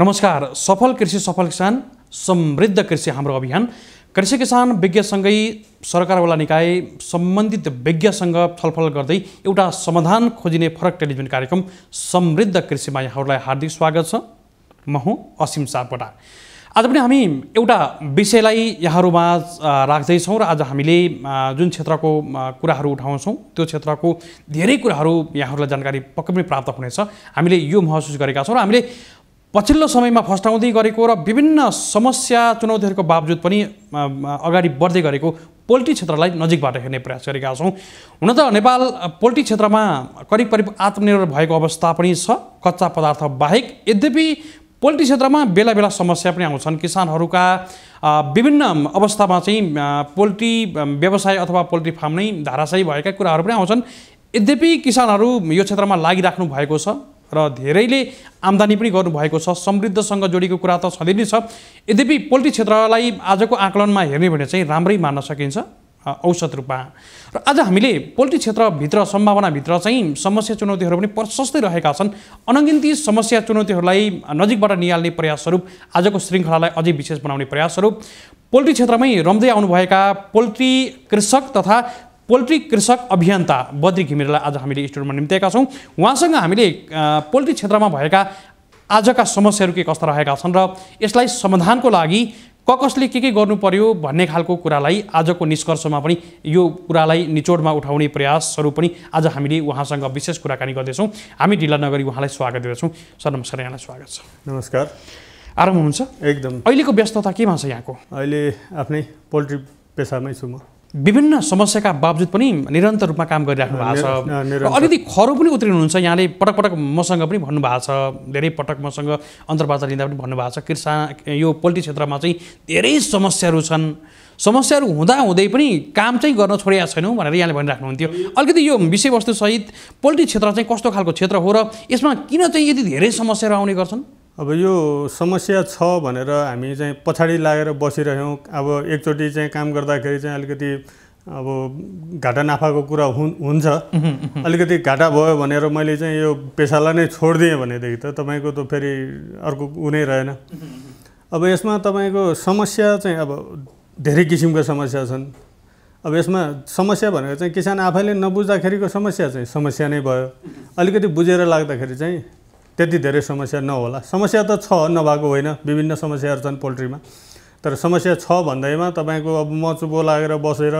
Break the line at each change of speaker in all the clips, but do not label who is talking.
नमस्कार सफल कृषि सफल किसान समृद्ध कृषि हाम्रो अभियान कृषि किसान विज्ञसँगै सरकारवाला निकाय सम्बन्धित विज्ञसँग छलफल गर्दै एउटा समाधान खोजिने फरक टेलिभिजन कार्यक्रम समृद्ध कृषिमा यहाँहरूलाई हार्दिक स्वागत छ म हुँ असीम सापकोटा आज पनि हामी एउटा विषयलाई यहाँहरूमा राख्दैछौँ र आज हामीले जुन क्षेत्रको कुराहरू उठाउँछौँ त्यो क्षेत्रको धेरै कुराहरू यहाँहरूलाई जानकारी पक्कै पनि प्राप्त हुनेछ हामीले यो महसुस गरेका छौँ र हामीले पछिल्लो समयमा फस्टाउँदै गरेको र विभिन्न समस्या चुनौतीहरूको बावजुद पनि अगाडि बढ्दै गरेको पोल्ट्री क्षेत्रलाई नजिकबाट हेर्ने प्रयास गरेका छौँ हुन त नेपाल पोल्ट्री क्षेत्रमा करिब करिब आत्मनिर्भर भएको अवस्था पनि छ कच्चा पदार्थ बाहेक यद्यपि पोल्ट्री क्षेत्रमा बेला बेला समस्या पनि आउँछन् किसानहरूका विभिन्न अवस्थामा चाहिँ पोल्ट्री व्यवसाय अथवा पोल्ट्री फार्म नै धाराशाही भएका कुराहरू पनि आउँछन् यद्यपि किसानहरू यो क्षेत्रमा लागिराख्नु भएको छ र धेरैले आम्दानी पनि गर्नुभएको छ समृद्धसँग जोडिएको कुरा त छँदै नै छ यद्यपि पोल्ट्री क्षेत्रलाई आजको आकलनमा हेर्ने भने चाहिँ राम्रै मान्न सकिन्छ औसत रूपमा र आज हामीले पोल्ट्री क्षेत्रभित्र सम्भावनाभित्र चाहिँ समस्या चुनौतीहरू पनि प्रशस्तै रहेका छन् अनगिन्ती समस्या चुनौतीहरूलाई नजिकबाट निहाल्ने प्रयासस्वरूप आजको श्रृङ्खलालाई अझै विशेष बनाउने प्रयासस्वरूप पोल्ट्री क्षेत्रमै रम्दै आउनुभएका पोल्ट्री कृषक तथा पोल्ट्री कृषक अभियन्ता बद्री घिमिरेलाई आज हामीले स्टुडियोमा निम्त्याएका छौँ उहाँसँग हामीले पोल्ट्री क्षेत्रमा भएका आजका समस्याहरू के कस्ता रहेका छन् र यसलाई समाधानको लागि क कसले के के गर्नु पर्यो भन्ने खालको कुरालाई आजको निष्कर्षमा पनि यो कुरालाई निचोडमा उठाउने प्रयासहरू पनि आज हामीले उहाँसँग विशेष कुराकानी गर्दैछौँ हामी ढिला नगरी उहाँलाई स्वागत गर्दछौँ सर नमस्कार यहाँलाई स्वागत छ नमस्कार आराम हुनुहुन्छ एकदम अहिलेको व्यस्तता केमा छ यहाँको अहिले आफ्नै पोल्ट्री पेसामै छु म विभिन्न समस्याका बावजुद पनि निरन्तर रूपमा काम गरिराख्नु भएको छ अलिकति खरो पनि उत्रिनुहुन्छ यहाँले पटक पटक मसँग पनि भन्नुभएको छ धेरै पटक मसँग अन्तर्वार्ता लिँदा पनि भन्नुभएको छ किसान यो पोल्ट्री क्षेत्रमा चाहिँ धेरै समस्याहरू छन् समस्याहरू हुँदाहुँदै पनि काम चाहिँ गर्न छोडेका छैनौँ भनेर यहाँले भनिराख्नुहुन्थ्यो अलिकति यो विषयवस्तुसहित पोल्ट्री क्षेत्र चाहिँ कस्तो खालको क्षेत्र हो र यसमा किन चाहिँ यति धेरै समस्याहरू आउने गर्छन्
अब यो समस्या छ भनेर हामी चाहिँ पछाडि लागेर बसिरह्यौँ अब एकचोटि चाहिँ काम गर्दाखेरि चाहिँ अलिकति अब घाटा नाफाको कुरा हुन् हुन्छ अलिकति घाटा भयो भनेर मैले चाहिँ यो पेसालाई नै छोडिदिएँ भनेदेखि त तपाईँको त फेरि अर्को उ नै रहेन अब यसमा तपाईँको समस्या चाहिँ अब धेरै किसिमको समस्या छन् अब यसमा समस्या भनेको चाहिँ किसान आफैले नबुझ्दाखेरिको समस्या चाहिँ समस्या नै भयो अलिकति बुझेर लाग्दाखेरि चाहिँ त्यति धेरै समस्या नहोला समस्या त छ नभएको होइन विभिन्न समस्याहरू छन् पोल्ट्रीमा तर समस्या छ भन्दैमा तपाईँको अब म चुपो लागेर बसेर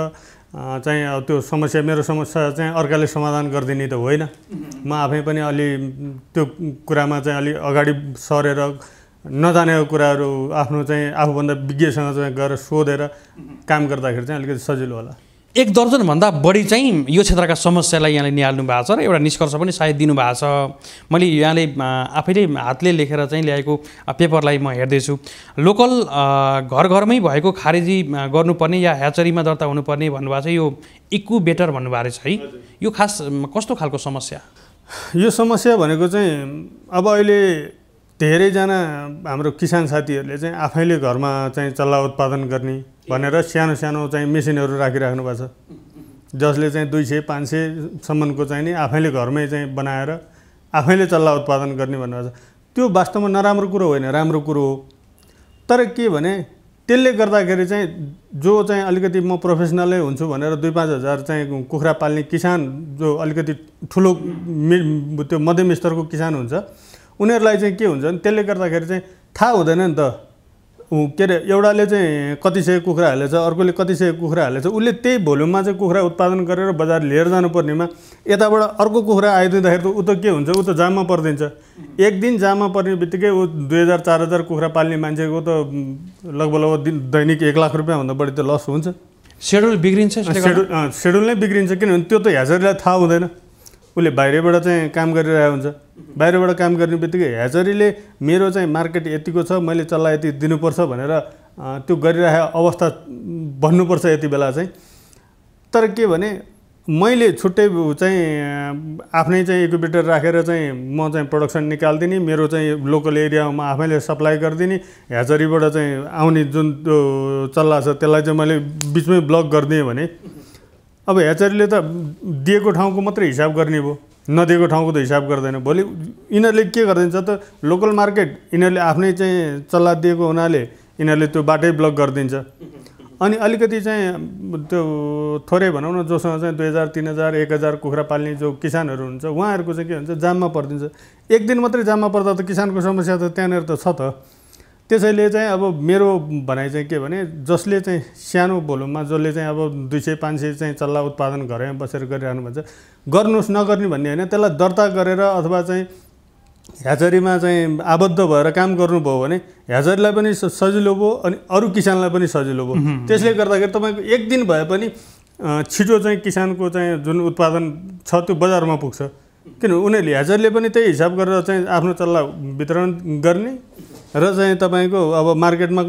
चाहिँ अब त्यो समस्या मेरो समस्या चाहिँ अर्काले समाधान गरिदिने त होइन म आफै पनि अलि त्यो कुरामा चाहिँ अलि अगाडि सरेर नजानेको कुराहरू आफ्नो चाहिँ आफूभन्दा विज्ञसँग चाहिँ गएर सोधेर काम गर्दाखेरि चाहिँ अलिकति सजिलो होला
एक दर्जनभन्दा बढी चाहिँ यो क्षेत्रका समस्यालाई यहाँले निहाल्नु भएको छ र एउटा निष्कर्ष पनि सायद दिनुभएको छ मैले यहाँले आफैले हातले लेखेर चाहिँ ल्याएको पेपरलाई म हेर्दैछु लोकल घर घरमै भएको खारेजी गर्नुपर्ने या ह्याचरीमा दर्ता हुनुपर्ने भन्नुभएको छ यो इक्वु बेटर भन्नुभएको रहेछ है यो खास कस्तो खालको समस्या
यो समस्या भनेको चाहिँ अब अहिले धेरैजना हाम्रो किसान साथीहरूले चाहिँ आफैले घरमा चाहिँ चल्ला उत्पादन गर्ने भनेर सानो सानो चाहिँ मेसिनहरू राखिराख्नु भएको छ जसले चाहिँ दुई सय पाँच सयसम्मको चाहिँ नि आफैले घरमै चाहिँ बनाएर आफैले चल्ला उत्पादन गर्ने भन्नुभएको छ त्यो वास्तवमा नराम्रो कुरो होइन राम्रो कुरो हो तर के भने त्यसले गर्दाखेरि चाहिँ जो चाहिँ अलिकति म प्रोफेसनलै हुन्छु भनेर दुई पाँच हजार चाहिँ कुखुरा पाल्ने किसान जो अलिकति ठुलो त्यो मध्यम स्तरको किसान हुन्छ उनीहरूलाई चाहिँ के हुन्छ भने त्यसले गर्दाखेरि चाहिँ थाहा हुँदैन नि त के अरे एउटाले चाहिँ कति सय कुखुरा हालेछ अर्कोले कति सय कुखुरा हालेछ उसले त्यही भोल्युममा चाहिँ कुखुरा उत्पादन गरेर बजार लिएर जानुपर्नेमा यताबाट अर्को कुखुरा आइदिँदाखेरि त ऊ त के हुन्छ ऊ त जाममा परिदिन्छ एक दिन जाममा पर्ने बित्तिकै ऊ दुई हजार चार हजार कुखुरा पाल्ने मान्छेको त लगभग लगभग दिन दैनिक एक लाख रुपियाँभन्दा बढी त लस हुन्छ सेड्युल बिग्रिन्छ सेड्युल सेड्युल नै बिग्रिन्छ किनभने त्यो त ह्याजरलाई थाहा हुँदैन उसले बाहिरबाट चाहिँ काम गरिरहेको हुन्छ बाहिरबाट काम गर्ने बित्तिकै ह्याचरीले मेरो चाहिँ मार्केट यतिको छ मैले चल्ला यति दिनुपर्छ भनेर त्यो गरिरहेको अवस्था भन्नुपर्छ यति बेला चाहिँ तर के भने मैले छुट्टै चाहिँ आफ्नै चाहिँ इक्विपेटर राखेर चाहिँ म चाहिँ प्रडक्सन निकालिदिने मेरो चाहिँ लोकल एरियामा म आफैले सप्लाई गरिदिने ह्याचरीबाट चाहिँ आउने जुन त्यो चल्ला छ त्यसलाई चाहिँ मैले बिचमै ब्लक गरिदिएँ भने अब ह्याचरीले त दिएको ठाउँको मात्रै हिसाब गर्ने भयो नदिएको ठाउँको त हिसाब गर्दैन भोलि यिनीहरूले के गरिदिन्छ त लोकल मार्केट यिनीहरूले आफ्नै चाहिँ चल्ला दिएको हुनाले यिनीहरूले त्यो बाटै ब्लक गरिदिन्छ अनि अलिकति चाहिँ त्यो थोरै भनौँ न जोसँग चाहिँ दुई हजार तिन हजार एक हजार कुखुरा पाल्ने जो किसानहरू हुन्छ उहाँहरूको चाहिँ के हुन्छ जाममा परिदिन्छ एक दिन मात्रै जाममा पर्दा त किसानको समस्या त त्यहाँनिर त छ त त्यसैले चाहिँ अब मेरो भनाइ चाहिँ के भने जसले चाहिँ सानो भोलुममा जसले चाहिँ अब दुई सय पाँच सय चाहिँ चल्ला उत्पादन घरमै बसेर गरिरहनु भन्छ गर्नुहोस् नगर्ने भन्ने होइन त्यसलाई दर्ता गरेर अथवा चाहिँ ह्याचरीमा चाहिँ आबद्ध भएर काम गर्नुभयो भने ह्याचरीलाई पनि सजिलो भयो अनि अरू किसानलाई पनि सजिलो भयो त्यसले गर्दाखेरि तपाईँको एक दिन भए पनि छिटो चाहिँ किसानको चाहिँ जुन उत्पादन छ त्यो बजारमा पुग्छ किन उनीहरूले ह्याजरले पनि त्यही हिसाब गरेर चाहिँ आफ्नो चल्ला वितरण गर्ने र चाहिँ तपाईँको अब मार्केटमा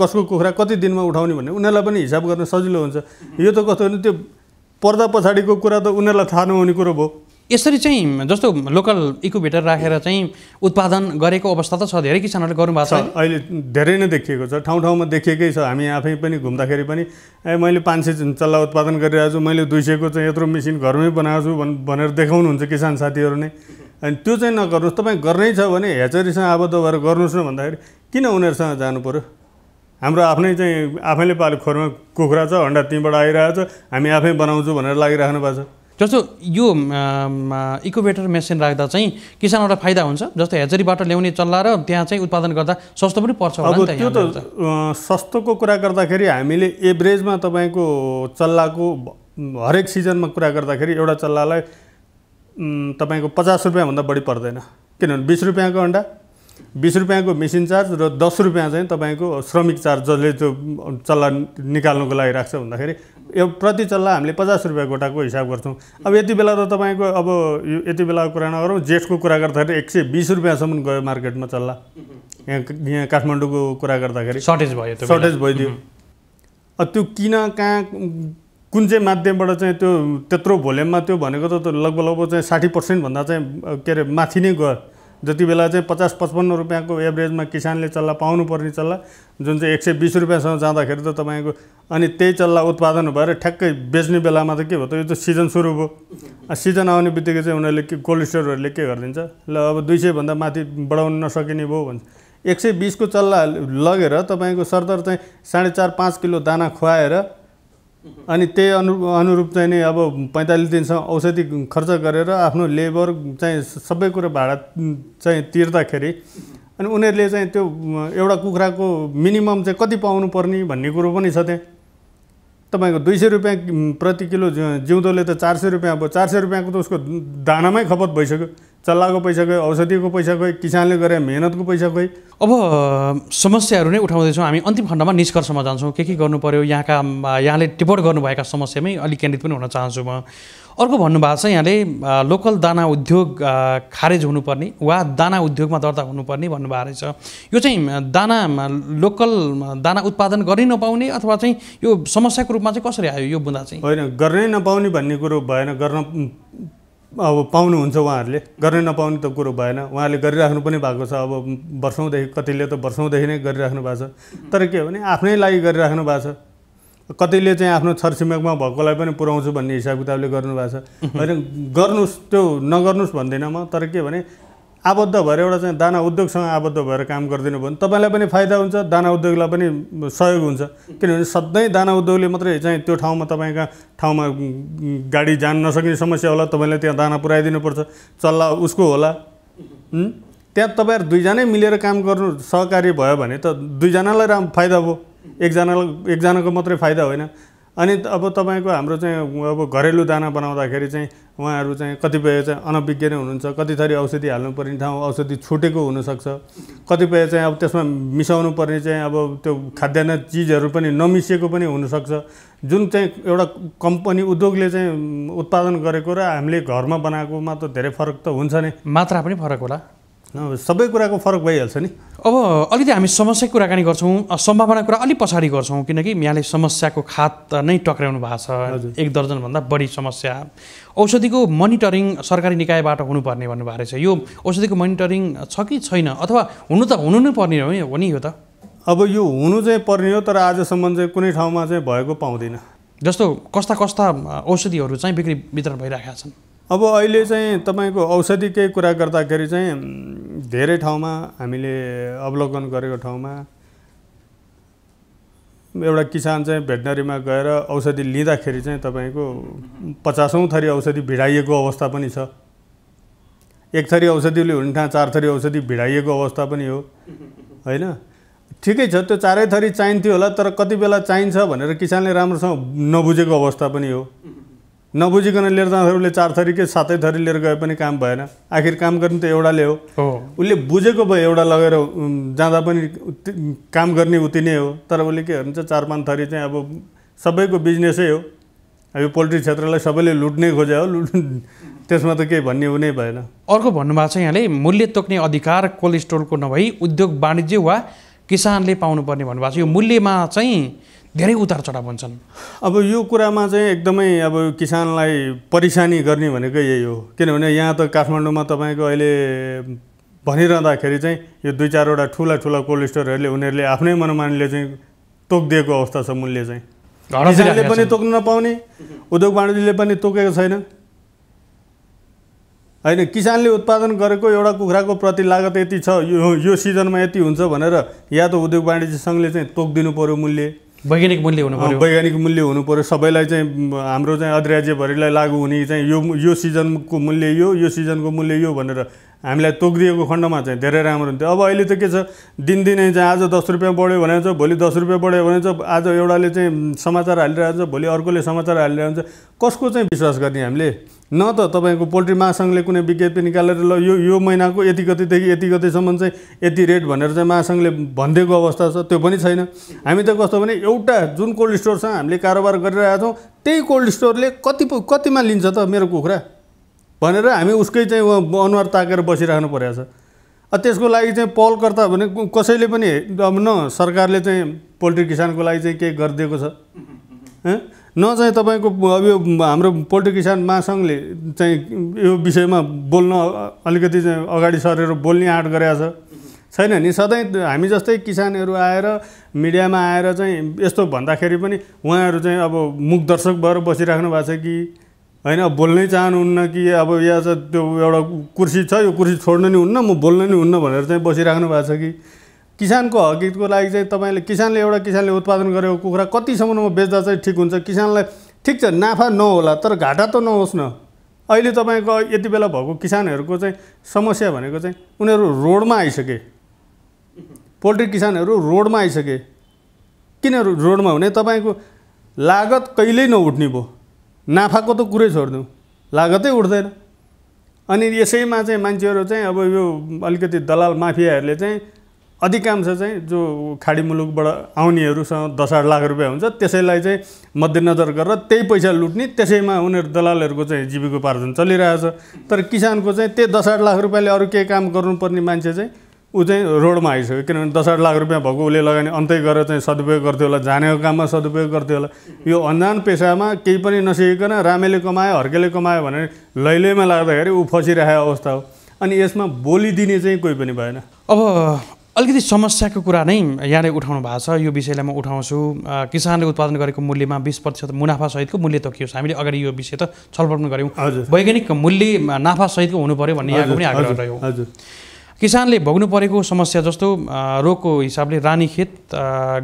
कसको कुखुरा कति दिनमा उठाउने भन्ने उनीहरूलाई पनि हिसाब गर्न सजिलो हुन्छ यो त कस्तो भने त्यो पर्दा पछाडिको कुरा त उनीहरूलाई थाहा नहुने कुरो भयो
यसरी चाहिँ जस्तो लोकल इकोभेटर राखेर चाहिँ उत्पादन गरेको अवस्था त छ धेरै किसानहरूले गर्नुभएको छ अहिले धेरै नै
देखिएको छ ठाउँ ठाउँमा देखिएकै छ हामी आफै पनि घुम्दाखेरि पनि ए मैले पाँच सय चल्ला उत्पादन गरिरहेको छु मैले दुई सयको चाहिँ यत्रो मेसिन घरमै बनाएको छु भनेर देखाउनुहुन्छ किसान साथीहरू नै अनि त्यो चाहिँ नगर्नुहोस् तपाईँ गर्नै छ भने हेचरीसँग आबद्ध भएर गर्नुहोस् न भन्दाखेरि किन उनीहरूसँग जानु पऱ्यो हाम्रो आफ्नै चाहिँ आफैले पालेको खोरमा कुखुरा छ अन्डा त्यहीँबाट छ हामी आफै
बनाउँछु भनेर लागिराख्नु भएको छ जस्तो यो इकोभेटर मेसिन राख्दा चाहिँ किसानहरूलाई फाइदा हुन्छ जस्तो हेचरीबाट ल्याउने चल्ला र त्यहाँ चाहिँ उत्पादन गर्दा सस्तो पनि पर्छ अब त्यो त
सस्तोको कुरा गर्दाखेरि हामीले एभरेजमा तपाईँको चल्लाको हरेक सिजनमा कुरा गर्दाखेरि एउटा चल्लालाई तपाईँको पचास रुपियाँभन्दा बढी पर्दैन किनभने बिस रुपियाँको अन्डा बिस रुपियाँको मेसिन चार्ज र दस रुपियाँ चाहिँ तपाईँको श्रमिक चार्ज जसले त्यो चल्ला निकाल्नुको लागि राख्छ भन्दाखेरि यो प्रति चल्ला हामीले पचास रुपियाँ गोटाको हिसाब गर्छौँ अब यति बेला त तपाईँको अब यो यति बेलाको कुरा नगरौँ जेठको कुरा गर्दाखेरि एक सय बिस रुपियाँसम्म गयो मार्केटमा चल्ला यहाँ यहाँ काठमाडौँको कुरा गर्दाखेरि
सर्टेज भयो सर्टेज भइदियो
त्यो किन कहाँ कुन चाहिँ माध्यमबाट चाहिँ त्यो त्यत्रो भोल्युममा त्यो भनेको त लगभग लगभग चाहिँ साठी पर्सेन्टभन्दा चाहिँ के अरे माथि नै गयो जति बेला चाहिँ पचास पचपन्न रुपियाँको एभरेजमा किसानले चल्ला पाउनुपर्ने चल्ला जुन चाहिँ एक सय बिस रुपियाँसम्म जाँदाखेरि त तपाईँको अनि त्यही चल्ला उत्पादन भएर ठ्याक्कै बेच्ने बेलामा त के भयो त यो त सिजन सुरु भयो सिजन आउने बित्तिकै चाहिँ उनीहरूले के कोल्ड स्टोरहरूले के गरिदिन्छ ल अब दुई सयभन्दा माथि बढाउन नसकिने भयो भन्छ एक सय बिसको चल्ला लगेर तपाईँको सरदर चाहिँ साढे चार पाँच किलो दाना खुवाएर अनि त्यही अनु अनुरूप चाहिँ नि अब पैँतालिस दिनसम्म औषधि खर्च गरेर आफ्नो लेबर चाहिँ सबै कुरो भाडा चाहिँ तिर्दाखेरि अनि उनीहरूले चाहिँ त्यो एउटा कुखुराको मिनिमम चाहिँ कति पाउनुपर्ने भन्ने कुरो पनि छ त्यहाँ तपाईँको दुई सय रुपियाँ प्रति किलो जिउँदोले त चार सय रुपियाँ अब चार सय रुपियाँको त उसको दानामै खपत भइसक्यो चल्लाको पैसा गयो औषधिको पैसा गयो किसानले गरे मेहनतको पैसा गयो
अब समस्याहरू नै उठाउँदैछौँ हामी अन्तिम खण्डमा निष्कर्षमा जान्छौँ के के गर्नु पऱ्यो यहाँका यहाँले टिप्पण गर्नुभएका समस्यामै अलिक केन्द्रित पनि हुन चाहन्छु म अर्को भन्नुभएको छ यहाँले लोकल दाना उद्योग खारेज हुनुपर्ने वा दाना उद्योगमा दर्ता हुनुपर्ने भन्नुभएको रहेछ यो चाहिँ दाना लोकल दाना उत्पादन गर्नै नपाउने अथवा चाहिँ यो समस्याको रूपमा चाहिँ कसरी आयो यो बुँदा चाहिँ होइन
गर्नै नपाउने भन्ने कुरो भएन गर्न अब पाउनुहुन्छ उहाँहरूले गर्नै नपाउने त कुरो भएन उहाँले गरिराख्नु पनि भएको छ अब वर्षौँदेखि कतिले त वर्षौँदेखि नै गरिराख्नु भएको छ तर के हो भने आफ्नै लागि गरिराख्नु भएको छ कतिले चाहिँ आफ्नो छरछिमेकमा भएकोलाई पनि पुऱ्याउँछु भन्ने हिसाब किताबले गर्नुभएको छ होइन गर्नुहोस् त्यो नगर्नुहोस् भन्दिनँ म तर के भने आबद्ध भएर एउटा चाहिँ दाना उद्योगसँग आबद्ध भएर काम गरिदिनु भयो भने तपाईँलाई पनि फाइदा हुन्छ दाना उद्योगलाई पनि सहयोग हुन्छ किनभने सधैँ दाना उद्योगले मात्रै चाहिँ त्यो ठाउँमा तपाईँका ठाउँमा गाडी जान नसक्ने समस्या होला तपाईँले त्यहाँ दाना पुऱ्याइदिनुपर्छ चल्ला उसको होला त्यहाँ तपाईँहरू दुईजनै मिलेर काम गर्नु सहकारी भयो भने त दुईजनालाई राम्रो फाइदा भयो एकजनालाई एकजनाको मात्रै फाइदा होइन अनि अब तपाईँको हाम्रो चाहिँ अब घरेलु दाना बनाउँदाखेरि चाहिँ उहाँहरू चाहिँ कतिपय चाहिँ अनभिज्ञ नै हुनुहुन्छ कति थरी औषधि हाल्नुपर्ने ठाउँ औषधि छुटेको हुनसक्छ कतिपय चाहिँ अब त्यसमा मिसाउनु पर्ने चाहिँ अब त्यो खाद्यान्न चिजहरू पनि नमिसिएको पनि हुनसक्छ जुन चाहिँ एउटा कम्पनी उद्योगले चाहिँ उत्पादन गरेको र हामीले घरमा बनाएकोमा त धेरै फरक त हुन्छ नै मात्रा पनि फरक होला सबै कुराको फरक भइहाल्छ नि
अब अलिकति हामी समस्या कुराकानी गर्छौँ सम्भावना कुरा अलिक पछाडि गर्छौँ किनकि यहाँले समस्याको खात नै टक्राउनु भएको छ एक दर्जनभन्दा बढी समस्या औषधिको मनिटरिङ सरकारी निकायबाट हुनुपर्ने भन्नुभएको रहेछ यो औषधिको मोनिटरिङ छ कि छैन अथवा हुनु त हुनु नै पर्ने हो नि यो त अब यो
हुनु चाहिँ पर्ने हो तर आजसम्म चाहिँ कुनै ठाउँमा चाहिँ भएको पाउँदैन
जस्तो कस्ता कस्ता औषधिहरू चाहिँ बिक्री वितरण भइरहेका छन् अब अहिले चाहिँ तपाईँको औषधिकै कुरा
गर्दाखेरि चाहिँ धेरै ठाउँमा हामीले अवलोकन गरेको ठाउँमा एउटा किसान चाहिँ भेटनरीमा गएर औषधि लिँदाखेरि चाहिँ तपाईँको पचासौँ थरी औषधि भिडाइएको अवस्था पनि छ एक थरी औषधिले हुने ठाउँ चार थरी औषधि भिडाइएको अवस्था पनि हो होइन ठिकै छ त्यो चारै थरी चाहिन्थ्यो होला तर कति बेला चाहिन्छ भनेर किसानले राम्रोसँग नबुझेको अवस्था पनि हो नबुझिकन लिएर उसले चार थरी के सातै थरी लिएर गए पनि काम भएन आखिर काम गर्ने त एउटाले हो उसले बुझेको भए एउटा लगेर जाँदा पनि काम गर्ने उति नै हो तर उसले के भन्छ चार पाँच थरी चाहिँ अब सबैको बिजनेसै हो अब यो
पोल्ट्री क्षेत्रलाई सबैले लुट्ने खोजे हो लुट त्यसमा त केही भन्ने हुने भएन अर्को भन्नुभएको छ यहाँले मूल्य तोक्ने अधिकार कोल्ड स्टोरको नभई उद्योग वाणिज्य वा किसानले पाउनुपर्ने भन्नुभएको छ यो मूल्यमा चाहिँ धेरै उतार चढाव हुन्छन् अब यो कुरामा चाहिँ एकदमै
अब किसानलाई परिसानी गर्ने भनेको यही हो किनभने यहाँ त काठमाडौँमा तपाईँको अहिले भनिरहँदाखेरि चाहिँ यो दुई चारवटा ठुला ठुला कोल्ड स्टोरहरूले उनीहरूले आफ्नै मनमानीले चाहिँ तोकिदिएको अवस्था छ मूल्य चाहिँ किसानले पनि तोक्न नपाउने उद्योग वाणिज्यले पनि तोकेको छैन होइन किसानले उत्पादन गरेको एउटा कुखुराको प्रति लागत यति छ यो यो सिजनमा यति हुन्छ भनेर या त उद्योग वाणिज्य सङ्घले चाहिँ तोकिदिनु पऱ्यो मूल्य
वैज्ञानिक मूल्य हुनु पर्यो वैज्ञानिक
मूल्य हुनु पऱ्यो सबैलाई चाहिँ हाम्रो चाहिँ अधिराज्यभरिलाई लागु हुने चाहिँ यो यो सिजनको मूल्य यो यो सिजनको मूल्य यो भनेर हामीलाई तोकिदिएको खण्डमा चाहिँ धेरै राम्रो हुन्थ्यो अब अहिले त के छ दिनदिनै चाहिँ आज दस रुपियाँ बढ्यो भने चाहिँ भोलि दस रुपियाँ बढ्यो भने चाहिँ आज एउटाले चाहिँ समाचार हालिरहेको छ भोलि अर्कोले समाचार हालिरहेको कसको चाहिँ विश्वास गर्ने हामीले न त तपाईँको पोल्ट्री महासङ्घले कुनै विज्ञप्ति निकालेर ल यो यो महिनाको यति गतिदेखि यति गतिसम्म चाहिँ यति रेट भनेर चाहिँ महासङ्घले भनिदिएको अवस्था छ त्यो पनि छैन हामी त कस्तो भने एउटा जुन कोल्ड स्टोरसँग हामीले कारोबार गरिरहेका छौँ त्यही कोल्ड स्टोरले कति कतिमा लिन्छ त मेरो कुखुरा भनेर हामी उसकै चाहिँ अनुहार ताकेर बसिराख्नु परेको छ त्यसको लागि चाहिँ पहलकर्ता भने कसैले पनि अब न सरकारले चाहिँ पोल्ट्री किसानको लागि चाहिँ केही गरिदिएको छ न चाहिँ तपाईँको अब यो हाम्रो पोल्ट्री किसान महासङ्घले चाहिँ यो विषयमा बोल्न अलिकति चाहिँ अगाडि सरेर बोल्ने आँट गरेको छैन नि सधैँ हामी जस्तै किसानहरू आएर मिडियामा आएर चाहिँ यस्तो भन्दाखेरि पनि उहाँहरू चाहिँ अब मुख दर्शक भएर बसिराख्नु भएको छ कि होइन बोल्नै चाहनुहुन्न कि अब या त त्यो एउटा कुर्सी छ यो कुर्सी छोड्नु नि हुन्न म बोल्नु नि हुन्न भनेर चाहिँ बसिराख्नु भएको छ कि किसानको हकितको लागि चाहिँ तपाईँले किसानले एउटा किसानले उत्पादन गरेको कुखुरा कतिसम्ममा बेच्दा चाहिँ ठिक हुन्छ किसानलाई ठिक छ नाफा नहोला तर घाटा त नहोस् न अहिले तपाईँको यति बेला भएको किसानहरूको चाहिँ समस्या भनेको चाहिँ उनीहरू रोडमा आइसके पोल्ट्री किसानहरू रोडमा आइसके किन रोडमा हुने तपाईँको लागत कहिल्यै नउठ्ने भयो नाफाको त कुरै छोडिदिउँ लागतै उठ्दैन अनि यसैमा चाहिँ मान्छेहरू चाहिँ अब यो अलिकति दलाल माफियाहरूले चाहिँ अधिकांश चाहिँ जो खाडी मुलुकबाट आउनेहरूसँग दस आठ लाख रुपियाँ हुन्छ त्यसैलाई चाहिँ मध्यनजर गरेर त्यही पैसा लुट्ने त्यसैमा उनीहरू दलालहरूको चाहिँ जीविकोपार्जन छ तर किसानको चाहिँ त्यही दस आठ लाख रुपियाँले अरू केही काम गर्नुपर्ने मान्छे चाहिँ ऊ चाहिँ रोडमा आइसक्यो किनभने दस आठ लाख रुपियाँ भएको उसले लगानी अन्तै गरेर चाहिँ सदुपयोग गर्थ्यो होला जानेको काममा सदुपयोग गर्थ्यो होला यो अन्जान पेसामा केही पनि नसिकन रामेले कमायो हर्केले कमायो भने लैलैमा लाग्दाखेरि ऊ फसिरहेको अवस्था हो अनि यसमा बोलिदिने चाहिँ कोही पनि भएन
अब अलिकति समस्याको कुरा नै यहाँले उठाउनु भएको छ यो विषयलाई म उठाउँछु किसानले उत्पादन गरेको मूल्यमा बिस प्रतिशत मुनाफासहितको मूल्य तोकियोस् हामीले अगाडि यो विषय त छलफल पनि गऱ्यौँ वैज्ञानिक मूल्य नाफासहितको हुनु पऱ्यो भन्ने यहाँको पनि आग्रह रह्यो किसानले भोग्नु परेको समस्या जस्तो रोगको हिसाबले रानीखेत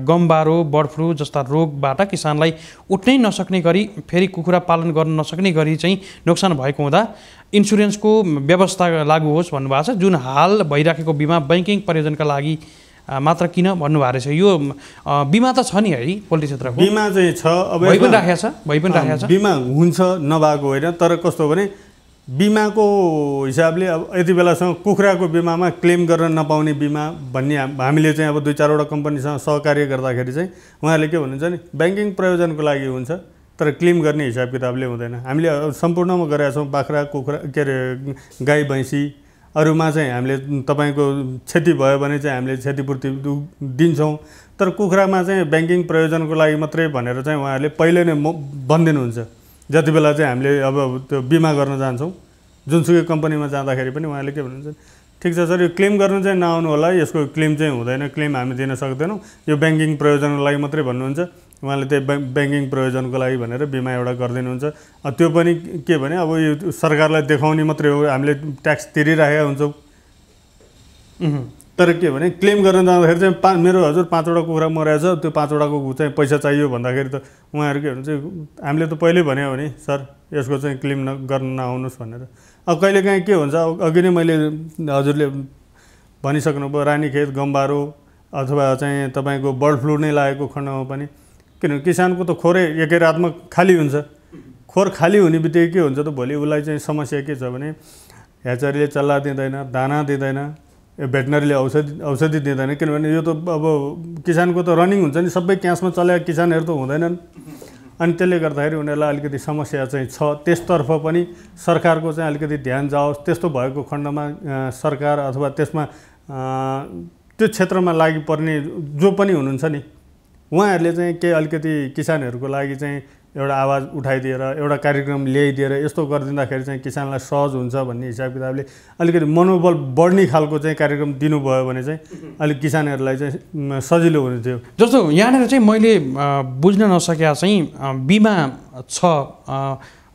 गम्बारो बर्ड फ्लू जस्ता रोगबाट किसानलाई उठ्नै नसक्ने गरी फेरि कुखुरा पालन गर्न नसक्ने गरी चाहिँ नोक्सान भएको हुँदा इन्सुरेन्सको व्यवस्था लागु होस् भन्नुभएको छ जुन हाल भइराखेको बिमा ब्याङ्किङ प्रयोजनका लागि मात्र किन भन्नुभएको रहेछ यो बिमा त छ नि है पोल्ट्री क्षेत्रको बिमा चाहिँ छ अब भइ पनि राखेको छ भइ पनि राखेको छ बिमा
हुन्छ नभएको होइन तर कस्तो भने बिमाको हिसाबले अब यति बेलासम्म कुखुराको बिमामा क्लेम गर्न नपाउने बिमा भन्ने हामीले चाहिँ अब दुई चारवटा कम्पनीसँग सहकार्य गर्दाखेरि चाहिँ उहाँहरूले के भन्नुहुन्छ नि ब्याङ्किङ प्रयोजनको लागि हुन्छ तर क्लेम गर्ने हिसाब किताबले हुँदैन हामीले सम्पूर्णमा गरेका छौँ बाख्रा कुखुरा के अरे गाई भैँसी अरूमा चाहिँ हामीले तपाईँको क्षति भयो भने चाहिँ हामीले क्षतिपूर्ति दिन्छौँ तर कुखुरामा चाहिँ ब्याङ्किङ प्रयोजनको लागि मात्रै भनेर चाहिँ उहाँहरूले पहिले नै भनिदिनुहुन्छ जति बेला चाहिँ हामीले अब त्यो बिमा गर्न जान्छौँ जुनसुकै कम्पनीमा जाँदाखेरि पनि उहाँले के भन्नुहुन्छ ठिक छ सर यो क्लेम गर्नु चाहिँ नआउनु होला यसको क्लेम चाहिँ हुँदैन क्लेम हामी दिन सक्दैनौँ यो ब्याङ्किङ प्रयोजनको लागि मात्रै भन्नुहुन्छ उहाँले त्यही ब्याङ्क ब्याङ्किङ प्रयोजनको लागि भनेर बिमा एउटा गरिदिनुहुन्छ त्यो पनि के भने अब यो सरकारलाई देखाउने मात्रै हो हामीले ट्याक्स तिरिराखेका हुन्छौँ तर के भने क्लेम गर्न जाँदाखेरि चाहिँ पा मेरो हजुर पाँचवटा कुखुरा मरेको छ त्यो पाँचवटाको चाहिँ पैसा चाहियो भन्दाखेरि त उहाँहरू के भन्छ हामीले त पहिल्यै भन्यो भने सर यसको चाहिँ क्लेम न गर्न नआउनुहोस् भनेर अब कहिलेकाहीँ के हुन्छ अघि नै मैले हजुरले भनिसक्नुभयो खेत गम्बारो अथवा चाहिँ तपाईँको बर्ड फ्लू नै लागेको खण्डमा पनि किनभने किसानको त खोरै एकै रातमा खाली हुन्छ खोर खाली हुने बित्तिकै के हुन्छ त भोलि उसलाई चाहिँ समस्या के छ भने ह्याचरीले चल्ला दिँदैन दाना दिँदैन यो भेटनरीले औषधि औषधि दिँदैन किनभने यो त अब किसानको त रनिङ हुन्छ नि सबै क्यासमा चलेका किसानहरू त हुँदैनन् अनि त्यसले गर्दाखेरि उनीहरूलाई अलिकति समस्या चाहिँ छ त्यसतर्फ पनि सरकारको चाहिँ अलिकति ध्यान जाओस् त्यस्तो भएको खण्डमा सरकार अथवा त्यसमा त्यो क्षेत्रमा लागि पर्ने जो पनि हुनुहुन्छ नि उहाँहरूले चाहिँ केही अलिकति किसानहरूको लागि चाहिँ एउटा आवाज उठाइदिएर एउटा कार्यक्रम ल्याइदिएर यस्तो गरिदिँदाखेरि चाहिँ किसानलाई सहज हुन्छ भन्ने हिसाब किताबले अलिकति मनोबल बढ्ने खालको चाहिँ कार्यक्रम दिनुभयो भने चाहिँ अलिक किसानहरूलाई चाहिँ सजिलो हुने थियो
जस्तो यहाँनिर चाहिँ मैले बुझ्न नसकेका चाहिँ बिमा छ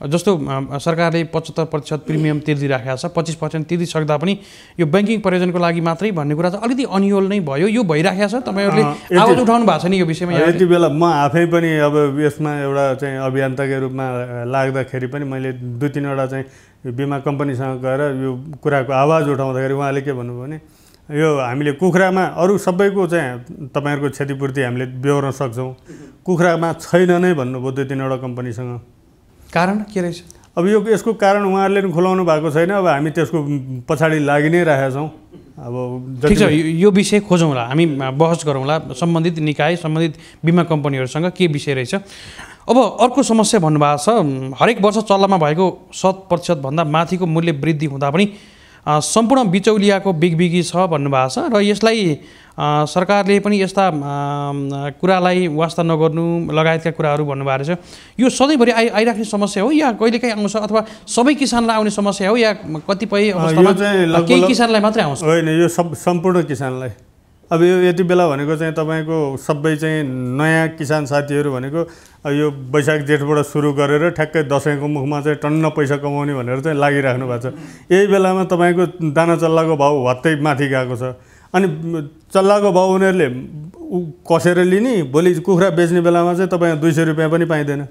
जस्तो सरकारले पचहत्तर प्रतिशत प्रिमियम तिर्दिराखेको छ पच्चिस पर्सेन्ट तिरिसक्दा पनि यो ब्याङ्किङ प्रयोजनको लागि मात्रै भन्ने कुरा चाहिँ अलिकति अनियोल नै भयो यो भइराखेको छ तपाईँहरूले आवाज उठाउनु भएको छ नि यो विषयमा यति
बेला म आफै पनि अब यसमा एउटा चाहिँ अभियन्ताकै रूपमा लाग्दाखेरि पनि मैले दुई तिनवटा चाहिँ बिमा कम्पनीसँग गएर यो कुराको आवाज उठाउँदाखेरि उहाँले के भन्नुभयो भने यो हामीले कुखुरामा अरू सबैको चाहिँ तपाईँहरूको क्षतिपूर्ति हामीले बेहोर्न सक्छौँ कुखुरामा छैन नै भन्नुभयो दुई तिनवटा कम्पनीसँग कारण के रहेछ अब यो यसको कारण उहाँहरूले पनि खुलाउनु भएको छैन अब हामी त्यसको पछाडि लागि नै राखेका छौँ अब ठिक छ
यो विषय खोजौँला हामी बहस गरौँला सम्बन्धित निकाय सम्बन्धित बिमा कम्पनीहरूसँग के विषय रहेछ अब अर्को समस्या भन्नुभएको छ हरेक वर्ष चल्लामा भएको शत प्रतिशतभन्दा माथिको मूल्य वृद्धि हुँदा पनि सम्पूर्ण बिचौलियाको बिगबिगी छ भन्नुभएको छ र यसलाई सरकारले पनि यस्ता कुरालाई वास्ता नगर्नु लगायतका कुराहरू भन्नुभएको रहेछ यो सधैँभरि आइ आइराख्ने समस्या हो या कहिलेकाहीँ आउँछ अथवा सबै किसानलाई आउने समस्या हो या कतिपय केही किसानलाई मात्रै आउँछ
होइन यो सब सम्पूर्ण किसानलाई अब यो यति बेला भनेको चाहिँ तपाईँको सबै चाहिँ नयाँ किसान साथीहरू भनेको यो वैशाख जेठबाट सुरु गरेर ठ्याक्कै दसैँको मुखमा चाहिँ टन्न पैसा कमाउने भनेर चाहिँ लागिराख्नु भएको छ यही बेलामा तपाईँको दाना चल्लाको भाउ हत्तै माथि गएको छ अनि चल्लाको भाउ उनीहरूले कसेर लिने भोलि कुखुरा बेच्ने बेलामा चाहिँ तपाईँ दुई सय रुपियाँ पनि पाइँदैन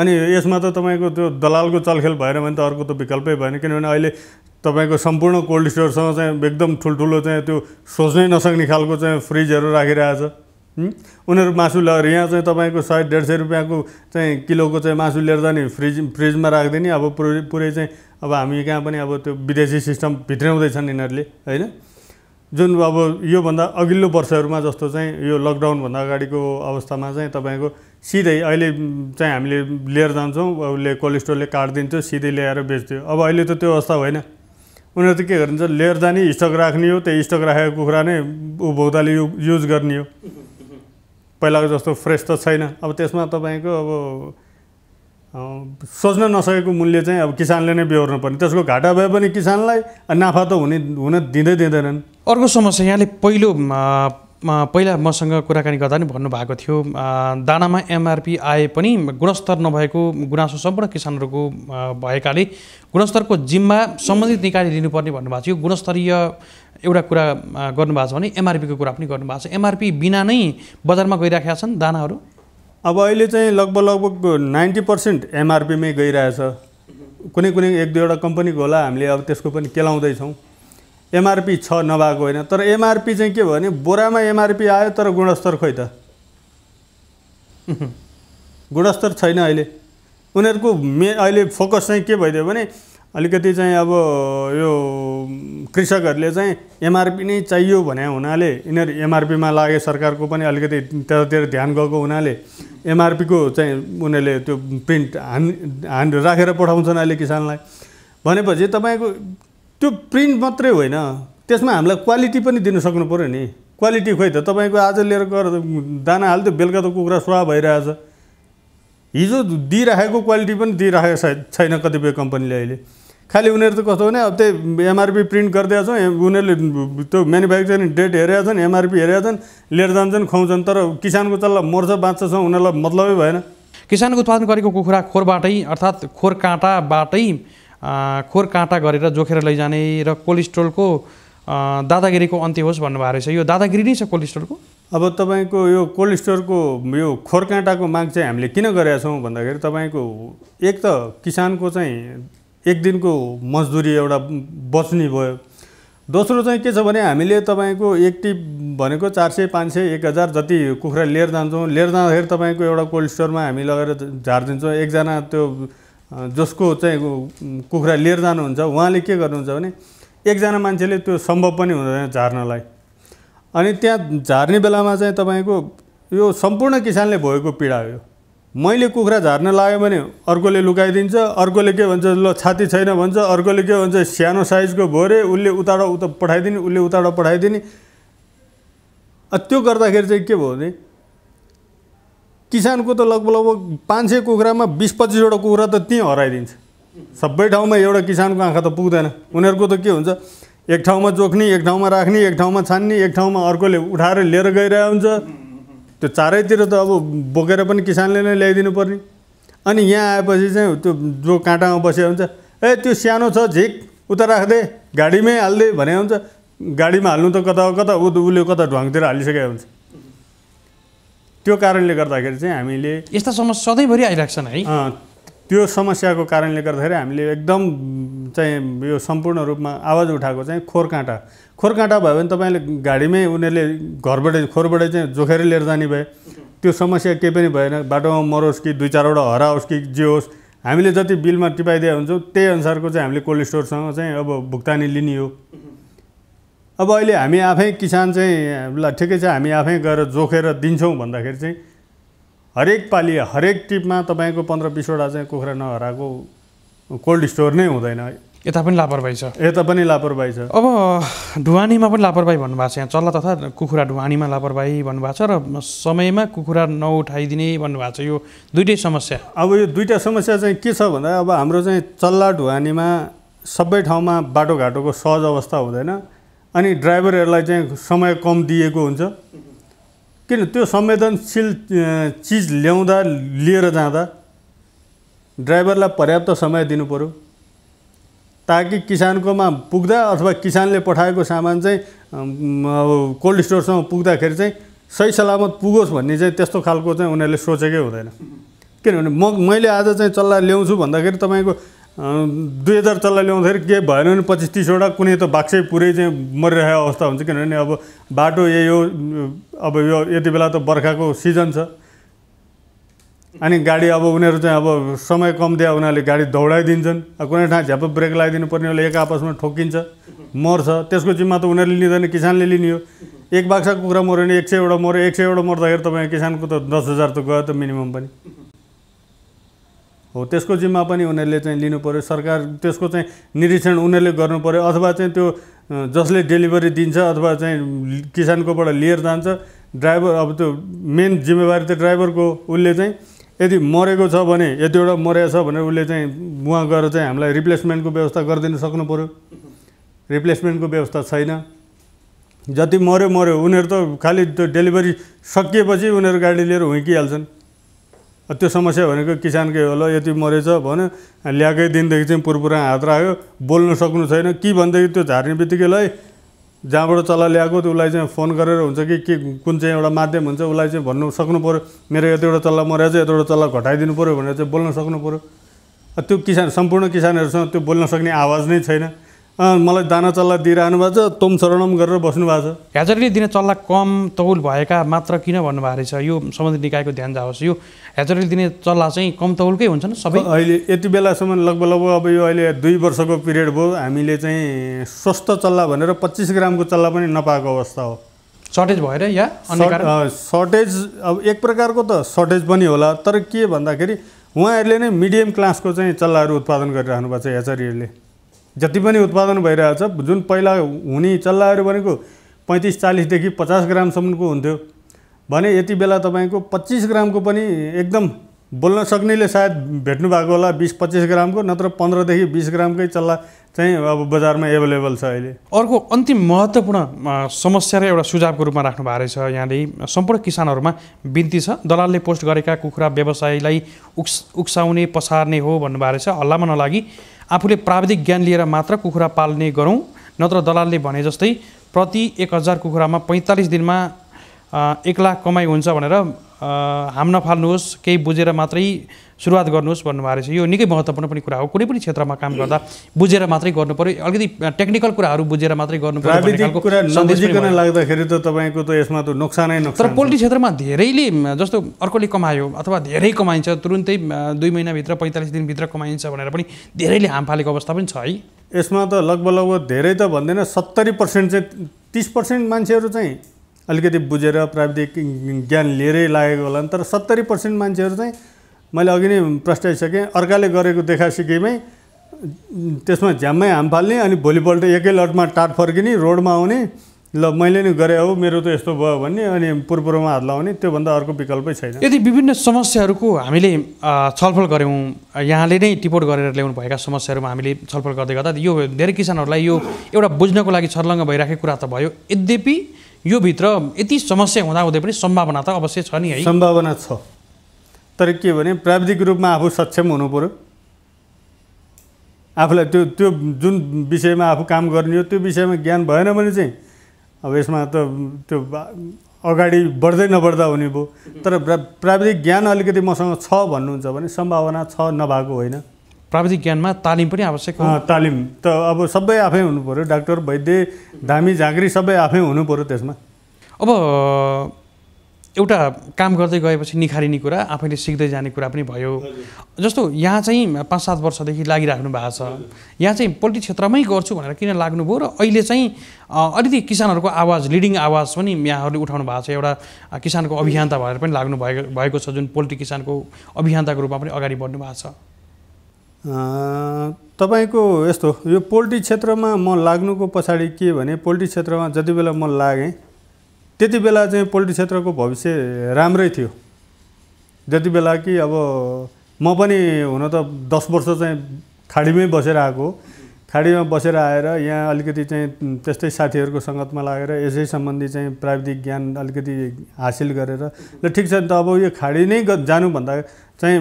अनि यसमा त तपाईँको त्यो दलालको चलखेल भएन भने त अर्को त विकल्पै भएन किनभने अहिले तपाईँको सम्पूर्ण कोल्ड स्टोरसँग चाहिँ एकदम ठुल्ठुलो चाहिँ त्यो सोच्नै नसक्ने खालको चाहिँ फ्रिजहरू राखिरहेछ उनीहरू मासु ल्याएर यहाँ चाहिँ तपाईँको सय डेढ सय रुपियाँको चाहिँ किलोको चाहिँ मासु लिएर जाने फ्रिज फ्रिजमा राखिदिने अब पुरै पुरै चाहिँ अब हामी कहाँ पनि अब त्यो विदेशी सिस्टम भित्र्याउँदैछन् यिनीहरूले होइन जुन अब योभन्दा अघिल्लो वर्षहरूमा जस्तो चाहिँ यो लकडाउनभन्दा अगाडिको अवस्थामा चाहिँ तपाईँको सिधै अहिले चाहिँ हामीले लिएर जान्छौँ उसले कोलेस्ट्रोलले काटिदिन्थ्यो सिधै ल्याएर बेच्थ्यो अब अहिले त त्यो अवस्था होइन उनीहरू त के गरिन्छ लिएर जाने स्टक राख्ने हो त्यही स्टक राखेको कुखुरा नै उपभोक्ताले यु युज गर्ने हो पहिलाको जस्तो फ्रेस त छैन अब त्यसमा तपाईँको अब सोच्न नसकेको मूल्य चाहिँ अब किसानले नै बेहोर्नुपर्ने त्यसको घाटा भए पनि किसानलाई
नाफा त हुने हुन दिँदै दिँदैनन् अर्को समस्या यहाँले पहिलो पहिला मसँग कुराकानी गर्दा नि भन्नुभएको थियो दानामा एमआरपी आए पनि गुणस्तर नभएको गुनासो सम्पूर्ण किसानहरूको भएकाले गुणस्तरको जिम्मा सम्बन्धित निकाले लिनुपर्ने भन्नुभएको थियो गुणस्तरीय एउटा कुरा गर्नुभएको छ भने एमआरपीको कुरा पनि गर्नुभएको छ एमआरपी बिना नै बजारमा गइराखेका छन् दानाहरू
अब अहिले चाहिँ लगभग लगभग नाइन्टी पर्सेन्ट एमआरपीमै गइरहेछ कुनै कुनै एक दुईवटा कम्पनीको होला हामीले अब त्यसको पनि केलाउँदैछौँ एमआरपी छ नभएको होइन तर एमआरपी चाहिँ के भयो भने बोरामा एमआरपी आयो तर गुणस्तर खोइ त गुणस्तर छैन अहिले उनीहरूको मे अहिले फोकस चाहिँ के भइदियो भने अलिकति चाहिँ अब यो कृषकहरूले चाहिँ एमआरपी नै चाहियो भने हुनाले यिनीहरू एमआरपीमा लागे सरकारको पनि अलिकति त्यतातिर ध्यान गएको हुनाले एमआरपीको चाहिँ उनीहरूले त्यो प्रिन्ट हान हान राखेर पठाउँछन् अहिले किसानलाई भनेपछि तपाईँको त्यो प्रिन्ट मात्रै होइन त्यसमा हामीलाई क्वालिटी पनि दिनु सक्नु पऱ्यो नि क्वालिटी खोइ त तपाईँको आज लिएर गएर दाना हाल्थ्यो बेलुका त कुखुरा सुहा भइरहेछ हिजो दिइराखेको क्वालिटी पनि दिइराखेको छैन कतिपय कम्पनीले अहिले खालि उनीहरू त कस्तो भने अब त्यही एमआरपी प्रिन्ट गरिदिएको छ उनीहरूले त्यो म्यानुफ्याक्चरिङ डेट हेरेका छन् एमआरपी हेरेका छन्
लिएर जान्छन् खुवाउँछन् तर किसानको चल्ला मर्छ बाँच्छ उनीहरूलाई मतलबै भएन किसानको उत्पादन गरेको कुखुरा खोरबाटै अर्थात् खोर काँटाबाटै खोर काँटा गरेर जोखेर लैजाने र कोलेस्ट्रोलको दादागिरीको अन्त्य होस् भन्नुभएको रहेछ यो दादागिरी नै छ कोलेस्ट्रोलको
अब तपाईँको यो कोलेस्ट्रोलको यो खोर काँटाको माग चाहिँ हामीले किन गरेका छौँ भन्दाखेरि तपाईँको एक त किसानको चाहिँ एक दिनको मजदुरी एउटा बच्ने भयो दोस्रो चाहिँ के छ भने हामीले तपाईँको एक टिप भनेको चार सय पाँच सय एक हजार जति कुखुरा लिएर जान्छौँ लिएर जाँदाखेरि तपाईँको एउटा कोल्ड स्टोरमा हामी लगेर झारिदिन्छौँ एकजना त्यो जसको चाहिँ कुखुरा लिएर जानुहुन्छ उहाँले के गर्नुहुन्छ भने एकजना मान्छेले त्यो सम्भव पनि हुँदैन झार्नलाई अनि त्यहाँ झार्ने बेलामा चाहिँ तपाईँको यो सम्पूर्ण किसानले भएको पीडा हो मैले कुखुरा झार्न लाग्यो भने अर्कोले लुकाइदिन्छ अर्कोले के भन्छ ल छाती छैन भन्छ अर्कोले के भन्छ सानो साइजको भोरे उसले उताबाट उता पठाइदिने उसले उताबाट पठाइदिने त्यो गर्दाखेरि चाहिँ के भयो भने किसानको त लगभग लगभग पाँच सय कुखुरामा बिस पच्चिसवटा कुखुरा त त्यहीँ हराइदिन्छ सबै ठाउँमा एउटा किसानको आँखा त पुग्दैन उनीहरूको त के हुन्छ एक ठाउँमा जोख्ने एक ठाउँमा राख्ने एक ठाउँमा छान्ने एक ठाउँमा अर्कोले उठाएर लिएर गइरहेको हुन्छ त्यो चारैतिर त अब बोकेर पनि किसानले नै ल्याइदिनु पर्ने अनि यहाँ आएपछि चाहिँ त्यो जो काँटामा बसेको हुन्छ ए त्यो सानो छ झिक उता राख्दे गाडीमै हालिदिए भने हुन्छ गाडीमा हाल्नु त कता कता ऊ उसले कता ढुवाङतिर हालिसकेको हुन्छ त्यो कारणले गर्दाखेरि चाहिँ हामीले यस्ता समस्या सधैँभरि आइरहेको है त्यो समस्याको कारणले गर्दाखेरि हामीले एकदम चाहिँ यो सम्पूर्ण रूपमा आवाज उठाएको चाहिँ खोर काँटा खोर काँटा भयो भने तपाईँले गाडीमै उनीहरूले घरबाटै खोरबाटै चाहिँ जोखेर लिएर जाने भए त्यो समस्या केही पनि भएन बाटोमा मरोस् कि दुई चारवटा हराओस् कि जे होस् हामीले जति बिलमा टिपाइदिया हुन्छौँ त्यही अनुसारको चाहिँ हामीले कोल्ड स्टोरसँग चाहिँ अब भुक्तानी लिने हो अब अहिले हामी आफै किसान चाहिँ ल ठिकै छ हामी आफै गएर जोखेर दिन्छौँ भन्दाखेरि चाहिँ हरेक पालि हरेक टिपमा तपाईँको पन्ध्र बिसवटा चाहिँ कुखुरा नहराएको कोल्ड स्टोर नै हुँदैन
यता पनि लापरवाही छ यता
पनि लापरवाही छ
अब ढुवानीमा पनि लापरवाही भन्नुभएको छ यहाँ चल्ला तथा कुखुरा ढुवानीमा लापरवाही भन्नुभएको छ र समयमा कुखुरा नउठाइदिने भन्नुभएको छ यो दुइटै समस्या अब
यो दुइटा समस्या चाहिँ के छ भन्दा अब हाम्रो चाहिँ चल्ला ढुवानीमा सबै ठाउँमा बाटोघाटोको सहज अवस्था हुँदैन अनि ड्राइभरहरूलाई चाहिँ समय कम दिएको हुन्छ किन त्यो संवेदनशील चिज ल्याउँदा लिएर जाँदा ड्राइभरलाई पर्याप्त समय दिनुपऱ्यो ताकि किसानकोमा पुग्दा अथवा किसानले पठाएको सामान चाहिँ अब कोल्ड स्टोरसम्म पुग्दाखेरि चाहिँ सही सलामत पुगोस् भन्ने चाहिँ त्यस्तो खालको चाहिँ उनीहरूले सोचेकै हुँदैन किनभने म मैले आज चाहिँ चल्ला ल्याउँछु भन्दाखेरि तपाईँको दुई हजार चल्ला ल्याउँदाखेरि केही भएन भने पच्चिस तिसवटा कुनै त बाक्सै पुरै चाहिँ मरिरहेको अवस्था हुन्छ किनभने अब बाटो यही हो अब यो यति बेला त बर्खाको सिजन छ अनि गाडी अब उनीहरू चाहिँ अब समय कम दिए उनीहरूले गाडी दौडाइदिन्छन् कुनै ठाउँ झ्याप ब्रेक लगाइदिनु पर्ने एक आपसमा ठोकिन्छ मर्छ त्यसको जिम्मा त उनीहरूले लिँदैन किसानले लिने हो एक बाक्सा कुखुरा मऱ्यो भने एक सयवटा मऱ्यो एक सयवटा मर्दाखेरि तपाईँ किसानको त दस हजार त गयो त मिनिमम पनि हो त्यसको जिम्मा पनि उनीहरूले चाहिँ लिनु पऱ्यो सरकार त्यसको चाहिँ निरीक्षण उनीहरूले गर्नु पऱ्यो अथवा चाहिँ त्यो जसले डेलिभरी दिन्छ अथवा चाहिँ किसानकोबाट लिएर जान्छ ड्राइभर अब त्यो मेन जिम्मेवारी त ड्राइभरको उसले चाहिँ यदि मरेको छ भने यतिवटा मरेको छ भनेर उसले चाहिँ उहाँ गएर चाहिँ हामीलाई रिप्लेसमेन्टको व्यवस्था गरिदिनु सक्नु पऱ्यो रिप्लेसमेन्टको व्यवस्था छैन जति मऱ्यो मऱ्यो उनीहरू त खालि त्यो डेलिभरी सकिएपछि उनीहरू गाडी लिएर हुँकिहाल्छन् त्यो समस्या भनेको किसानकै होला यति मरेछ भन्यो ल्याएकै दिनदेखि चाहिँ पुरपुरा हात राख्यो बोल्नु सक्नु छैन कि भनेदेखि त्यो झार्ने बित्तिकै जहाँबाट चला ल्याएको उसलाई चाहिँ फोन गरेर हुन्छ कि के कुन चाहिँ एउटा माध्यम हुन्छ उसलाई चाहिँ भन्नु सक्नु पऱ्यो मेरो यतिवटा चल्ला मरेछ यतिवटा चल्ला घटाइदिनु पऱ्यो भनेर चाहिँ बोल्न सक्नु पऱ्यो त्यो किसान सम्पूर्ण किसानहरूसँग त्यो बोल्न सक्ने आवाज नै छैन मलाई दाना चल्ला दिइरहनु भएको छ तोम शरणम गरेर बस्नु भएको छ
हेजरले दिने चल्ला कम तौल भएका मात्र किन भन्नुभएको रहेछ यो सम्बन्धित निकायको ध्यान जाओस् यो हेजरले दिने चल्ला चाहिँ कम तौलकै हुन्छ सबै अहिले
यति बेलासम्म लगभग लगभग अब यो अहिले दुई वर्षको पिरियड भयो हामीले चाहिँ स्वस्थ चल्ला भनेर पच्चिस ग्रामको चल्ला पनि नपाएको अवस्था हो सर्टेज भएर या सर्टेज अब एक प्रकारको त सर्टेज पनि होला तर के भन्दाखेरि उहाँहरूले नै मिडियम क्लासको चाहिँ चल्लाहरू उत्पादन गरिरहनु भएको छ हेचरीहरूले जति पनि उत्पादन भइरहेको छ जुन पहिला हुने चल्लाहरू भनेको पैँतिस चालिसदेखि पचास ग्रामसम्मको हुन्थ्यो भने यति बेला तपाईँको पच्चिस ग्रामको पनि एकदम बोल्न सक्नेले सायद भेट्नु भएको होला बिस पच्चिस ग्रामको नत्र पन्ध्रदेखि बिस ग्रामकै चल्ला चाहिँ अब बजारमा
एभाइलेबल छ अहिले अर्को अन्तिम महत्त्वपूर्ण समस्या र एउटा सुझावको रूपमा राख्नु भएको रहेछ यहाँले सम्पूर्ण किसानहरूमा बिन्ती छ दलालले पोस्ट गरेका कुखुरा व्यवसायलाई उक्स उक्साउने पसार्ने हो भन्नुभएको रहेछ हल्लामा नलागि आफूले प्राविधिक ज्ञान लिएर मात्र कुखुरा पाल्ने गरौँ नत्र दलालले भने जस्तै प्रति एक हजार कुखुरामा पैँतालिस दिनमा एक लाख कमाइ हुन्छ भनेर हाम नफाल्नुहोस् केही बुझेर मात्रै सुरुवात गर्नुहोस् भन्नुभएको रहेछ यो निकै महत्त्वपूर्ण पनि कुरा हो कुनै पनि क्षेत्रमा काम गर्दा बुझेर मात्रै गर्नु पऱ्यो अलिकति टेक्निकल कुराहरू बुझेर मात्रै गर्नु पऱ्यो
त तपाईँको त यसमा त नोक्सानै
नोक्सान तर पोल्ट्री क्षेत्रमा धेरैले जस्तो अर्कोले कमायो अथवा धेरै कमाइन्छ तुरुन्तै दुई महिनाभित्र पैँतालिस दिनभित्र कमाइन्छ भनेर पनि धेरैले हाम फालेको अवस्था पनि छ है यसमा त लगभग लगभग
धेरै त भन्दैन सत्तरी पर्सेन्ट चाहिँ तिस पर्सेन्ट मान्छेहरू चाहिँ अलिकति बुझेर प्राविधिक ज्ञान लिएरै लागेको होला तर सत्तरी पर्सेन्ट मान्छेहरू चाहिँ मैले अघि नै प्रस्ताइसकेँ अर्काले गरेको देखासिकीमै त्यसमा झ्याम्मै हाम फाल्ने अनि भोलिपल्ट एकै लटमा टाट फर्किने रोडमा आउने ल मैले नै गरेँ हो मेरो त यस्तो भयो भन्ने अनि पूर्वपूर्वमा हात लाउने त्योभन्दा अर्को विकल्पै छैन यदि
विभिन्न समस्याहरूको हामीले छलफल गऱ्यौँ यहाँले नै टिपोट गरेर ल्याउनु भएका समस्याहरूमा हामीले छलफल गर्दै गर्दा यो धेरै किसानहरूलाई यो एउटा बुझ्नको लागि छर्लङ्ग भइराखेको कुरा त भयो यद्यपि यो भित्र यति समस्या हुँदाहुँदै पनि सम्भावना त अवश्य छ नि है
सम्भावना छ
तर के भने प्राविधिक रूपमा आफू
सक्षम हुनु पऱ्यो आफूलाई त्यो त्यो जुन विषयमा आफू काम गर्ने हो त्यो विषयमा ज्ञान भएन भने चाहिँ अब यसमा त त्यो अगाडि बढ्दै नबढ्दा हुने भयो तर प्राविधिक ज्ञान अलिकति मसँग छ भन्नुहुन्छ भने सम्भावना छ नभएको होइन
प्राविधिक ज्ञानमा तालिम पनि आवश्यक हो
तालिम त अब सबै आफै हुनु पऱ्यो डाक्टर वैद्य धामी झाँक्री सबै आफै हुनु पऱ्यो त्यसमा
अब एउटा काम गर्दै गएपछि निखारिने कुरा आफैले सिक्दै जाने कुरा पनि भयो जस्तो यहाँ चाहिँ पाँच सात वर्षदेखि लागिराख्नु भएको छ यहाँ चाहिँ पोल्ट्री क्षेत्रमै गर्छु भनेर किन लाग्नुभयो र अहिले चाहिँ अलिकति किसानहरूको आवाज लिडिङ आवाज पनि यहाँहरूले उठाउनु भएको छ एउटा किसानको अभियन्ता भनेर पनि लाग्नु भएको छ जुन पोल्ट्री किसानको अभियन्ताको रूपमा पनि अगाडि बढ्नु भएको छ
तपाईँको यस्तो यो पोल्ट्री क्षेत्रमा म लाग्नुको पछाडि के भने पोल्ट्री क्षेत्रमा जति बेला म लागेँ त्यति बेला चाहिँ पोल्ट्री क्षेत्रको भविष्य राम्रै थियो जति बेला कि अब म पनि हुन त दस वर्ष चाहिँ खाडीमै बसेर आएको खाडीमा बसेर आएर यहाँ अलिकति चाहिँ त्यस्तै साथीहरूको सङ्गतमा लागेर यसै सम्बन्धी चाहिँ प्राविधिक ज्ञान अलिकति हासिल गरेर ल ठिक छ नि त अब यो खाडी नै जानुभन्दा चाहिँ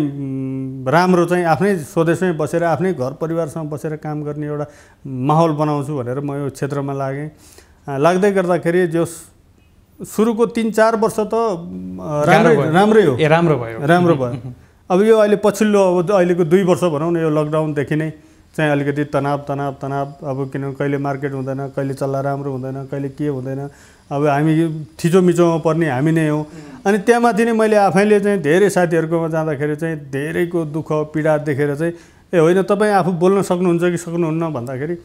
राम्रो चाहिँ आफ्नै स्वदेशमै बसेर आफ्नै घर परिवारसँग बसेर काम गर्ने एउटा माहौल बनाउँछु भनेर म यो क्षेत्रमा लागेँ लाग्दै गर्दाखेरि जो सुरुको तिन चार वर्ष त राम्रै राम्रै हो राम्रो भयो राम्रो भयो अब यो अहिले पछिल्लो अब अहिलेको दुई वर्ष भनौँ न यो लकडाउनदेखि नै चाहिँ अलिकति तनाव तनाव तनाव अब किनभने कहिले मार्केट हुँदैन कहिले चल्ला राम्रो हुँदैन कहिले के हुँदैन अब हामी थिचोमिचोमा पर्ने हामी नै हौँ अनि त्यहाँमाथि नै मैले आफैले चाहिँ धेरै साथीहरूकोमा जाँदाखेरि चाहिँ धेरैको दुःख पीडा देखेर चाहिँ ए होइन तपाईँ आफू बोल्न सक्नुहुन्छ कि सक्नुहुन्न भन्दाखेरि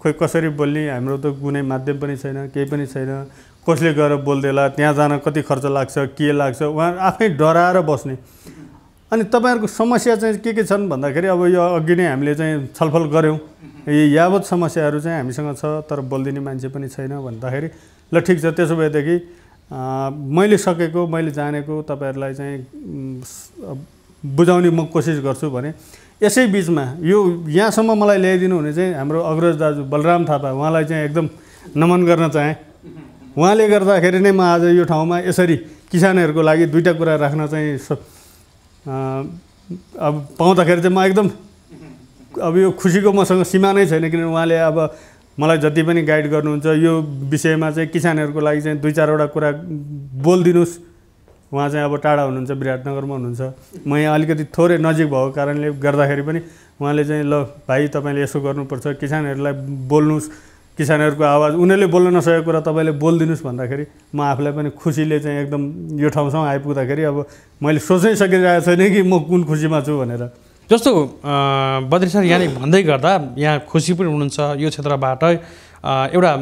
खोइ कसरी बोल्ने हाम्रो त कुनै माध्यम पनि छैन केही पनि छैन कसले गएर बोल्देला त्यहाँ जान कति खर्च लाग्छ के लाग्छ उहाँ आफै डराएर बस्ने अनि तपाईँहरूको समस्या चाहिँ के के छन् भन्दाखेरि अब यो अघि नै हामीले चाहिँ छलफल गऱ्यौँ यी यावत समस्याहरू चाहिँ हामीसँग छ तर बोलिदिने मान्छे पनि छैन भन्दाखेरि ल ठिक छ त्यसो भएदेखि मैले सकेको मैले जानेको तपाईँहरूलाई चाहिँ बुझाउने म कोसिस गर्छु भने यसै बिचमा यो यहाँसम्म मलाई ल्याइदिनु हुने चाहिँ हाम्रो अग्रज दाजु बलराम थापा उहाँलाई चाहिँ एकदम नमन गर्न चाहेँ उहाँले गर्दाखेरि नै म आज यो ठाउँमा यसरी किसानहरूको लागि दुईवटा कुरा राख्न चाहिँ अब पाउँदाखेरि चाहिँ म एकदम अब यो खुसीको मसँग सीमा नै छैन किनभने उहाँले अब मलाई जति पनि गाइड गर्नुहुन्छ यो विषयमा चाहिँ किसानहरूको लागि चाहिँ दुई चारवटा कुरा बोलिदिनुहोस् उहाँ चाहिँ अब टाढा हुनुहुन्छ विराटनगरमा हुनुहुन्छ म यहाँ अलिकति थोरै नजिक भएको कारणले गर्दाखेरि पनि उहाँले चाहिँ ल भाइ तपाईँले यसो गर्नुपर्छ किसानहरूलाई बोल्नुहोस् किसानहरूको आवाज उनीहरूले बोल्न नसकेको कुरा तपाईँले बोलिदिनुहोस् भन्दाखेरि म आफूलाई पनि खुसीले चाहिँ एकदम यो ठाउँसम्म आइपुग्दाखेरि अब मैले सोच्नै सकिरहेको छैन कि म कुन खुसीमा छु
भनेर जस्तो बद्री सर यहाँले भन्दै गर्दा यहाँ खुसी पनि हुनुहुन्छ यो क्षेत्रबाट एउटा